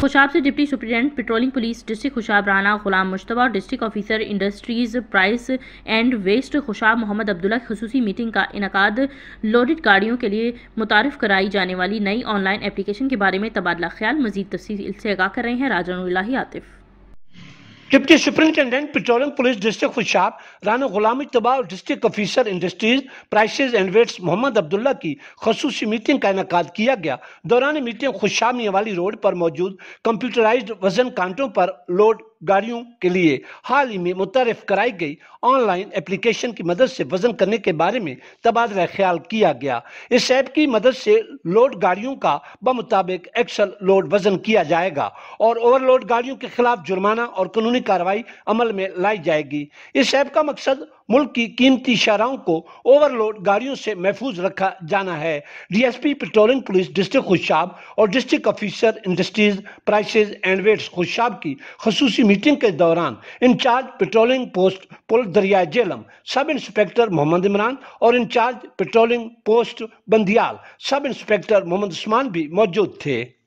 खुशाब से deputy superintendent patrolling police district Khushab Rana Ghulam Mujtaba और district officer industries prices and वेस्ट खुशाब मोहम्मद अब्दुल्ला की खसूसी मीटिंग का इनका लोडेड गाड़ियों के लिए मुतारफ कराई जाने वाली नई ऑनलाइन एप्लीकेशन के बारे में तबादला ख्याल मजीद तफी से आगाह कर रहे हैं Raja Atif deputy superintendent petroleum police district Khushab Rana गुलामी इतबा और district officer industries prices and weights Mohammad Abdullah की खसूस मीटिंग का इनका किया गया दौरान मीटिंग खुशाब मियाँ वाली रोड पर मौजूद कंप्यूटराइज वजन कांटों पर लोड गाड़ियों के लिए हाल ही में मुतारफ कराई गई ऑनलाइन एप्लीकेशन की मदद से वजन करने के बारे में तबादला ख्याल किया गया इस ऐप की मदद से लोड गाड़ियों का बमुताबिक एक्सल लोड वजन किया जाएगा और ओवरलोड गाड़ियों के खिलाफ जुर्माना और कानूनी कार्रवाई अमल में लाई जाएगी इस ऐप का मकसद मुल्क की कीमती शराहों को ओवरलोड गाड़ियों से महफूज रखा जाना है DSP patrolling police district Khushab और district officer industries prices and weights Khushab की खसूसी मीटिंग के दौरान इंचार्ज पेट्रोलिंग पोस्ट पुल दरिया जेलम सब इंस्पेक्टर मोहम्मद इमरान और in charge patrolling post Bandial sub inspector Mohammad Usman भी मौजूद थे